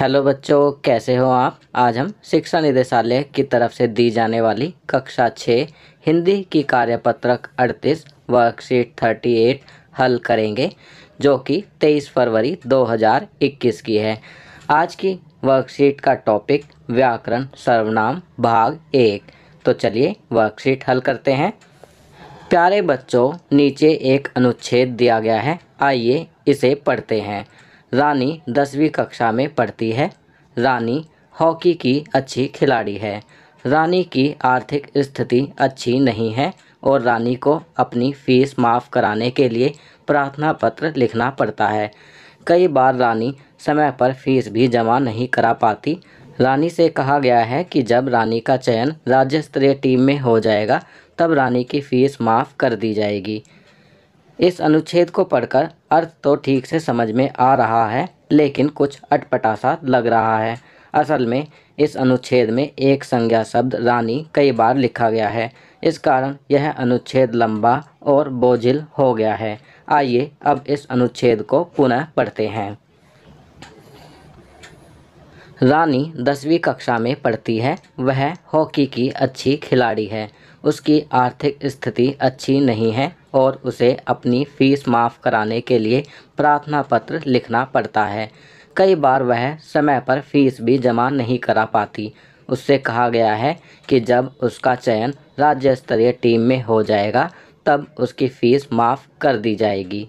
hello बच्चों कैसे हो आप आज हम शिक्षा निदेशालय की तरफ से दी जाने वाली कक्षा छः हिंदी की कार्यपत्रक अड़तीस वर्कशीट थर्टी एट हल करेंगे जो कि तेईस फरवरी 2021 की है आज की वर्कशीट का टॉपिक व्याकरण सर्वनाम भाग एक तो चलिए वर्कशीट हल करते हैं प्यारे बच्चों नीचे एक अनुच्छेद दिया गया है आइए इसे पढ़ते हैं रानी दसवीं कक्षा में पढ़ती है रानी हॉकी की अच्छी खिलाड़ी है रानी की आर्थिक स्थिति अच्छी नहीं है और रानी को अपनी फीस माफ़ कराने के लिए प्रार्थना पत्र लिखना पड़ता है कई बार रानी समय पर फीस भी जमा नहीं करा पाती रानी से कहा गया है कि जब रानी का चयन राज्य स्तरीय टीम में हो जाएगा तब रानी की फ़ीस माफ़ कर दी जाएगी इस अनुच्छेद को पढ़कर अर्थ तो ठीक से समझ में आ रहा है लेकिन कुछ अटपटा सा लग रहा है असल में इस अनुच्छेद में एक संज्ञा शब्द रानी कई बार लिखा गया है इस कारण यह अनुच्छेद लंबा और बोझिल हो गया है आइए अब इस अनुच्छेद को पुनः पढ़ते हैं रानी दसवीं कक्षा में पढ़ती है वह हॉकी की अच्छी खिलाड़ी है उसकी आर्थिक स्थिति अच्छी नहीं है और उसे अपनी फीस माफ़ कराने के लिए प्रार्थना पत्र लिखना पड़ता है कई बार वह समय पर फीस भी जमा नहीं करा पाती उससे कहा गया है कि जब उसका चयन राज्य स्तरीय टीम में हो जाएगा तब उसकी फ़ीस माफ़ कर दी जाएगी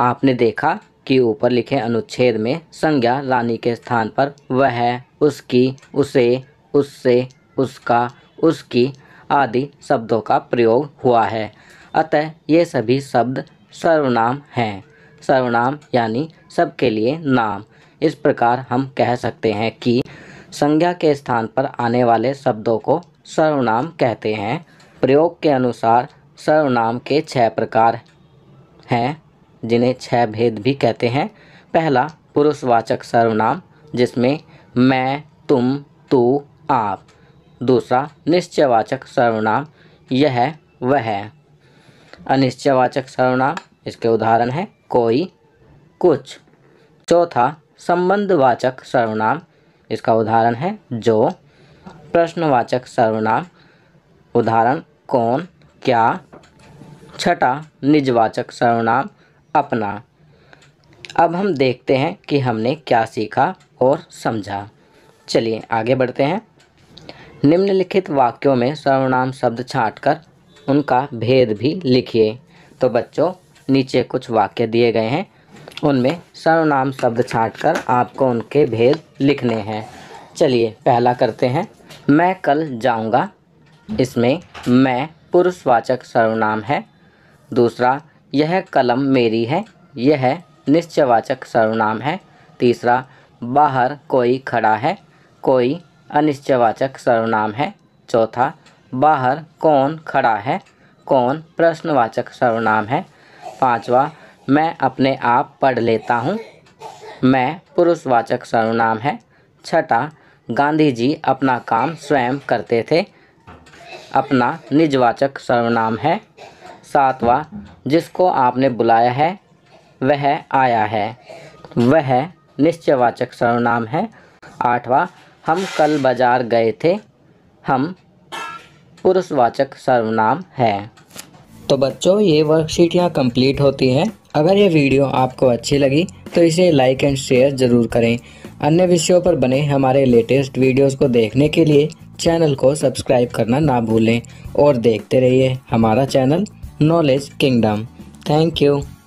आपने देखा कि ऊपर लिखे अनुच्छेद में संज्ञा रानी के स्थान पर वह उसकी उसे उससे उसका उसकी आदि शब्दों का प्रयोग हुआ है अतः ये सभी शब्द सर्वनाम हैं सर्वनाम यानी सबके लिए नाम इस प्रकार हम कह सकते हैं कि संज्ञा के स्थान पर आने वाले शब्दों को सर्वनाम कहते हैं प्रयोग के अनुसार सर्वनाम के छह प्रकार हैं जिन्हें छह भेद भी कहते हैं पहला पुरुषवाचक सर्वनाम जिसमें मैं तुम तू आप दूसरा निश्चयवाचक सर्वनाम यह वह है अनिश्चयवाचक सर्वनाम इसके उदाहरण हैं कोई कुछ चौथा संबंधवाचक सर्वनाम इसका उदाहरण है जो प्रश्नवाचक सर्वनाम उदाहरण कौन क्या छठा निजवाचक सर्वनाम अपना अब हम देखते हैं कि हमने क्या सीखा और समझा चलिए आगे बढ़ते हैं निम्नलिखित वाक्यों में सर्वनाम शब्द छांटकर उनका भेद भी लिखिए तो बच्चों नीचे कुछ वाक्य दिए गए हैं उनमें सर्वनाम शब्द छांटकर आपको उनके भेद लिखने हैं चलिए पहला करते हैं मैं कल जाऊंगा इसमें मैं पुरुषवाचक सर्वनाम है दूसरा यह कलम मेरी है यह निश्चयवाचक सर्वनाम है तीसरा बाहर कोई खड़ा है कोई अनिश्चयवाचक सर्वनाम है चौथा बाहर कौन खड़ा है कौन प्रश्नवाचक सर्वनाम है पांचवा मैं अपने आप पढ़ लेता हूँ मैं पुरुषवाचक सर्वनाम है छठा गांधी जी अपना काम स्वयं करते थे अपना निजवाचक सर्वनाम है सातवां जिसको आपने बुलाया है वह आया है वह निश्चयवाचक सर्वनाम है आठवां हम कल बाज़ार गए थे हम पुरुषवाचक सर्वनाम है तो बच्चों ये वर्कशीट यहाँ कंप्लीट होती है अगर ये वीडियो आपको अच्छी लगी तो इसे लाइक एंड शेयर ज़रूर करें अन्य विषयों पर बने हमारे लेटेस्ट वीडियोस को देखने के लिए चैनल को सब्सक्राइब करना ना भूलें और देखते रहिए हमारा channel knowledge kingdom thank you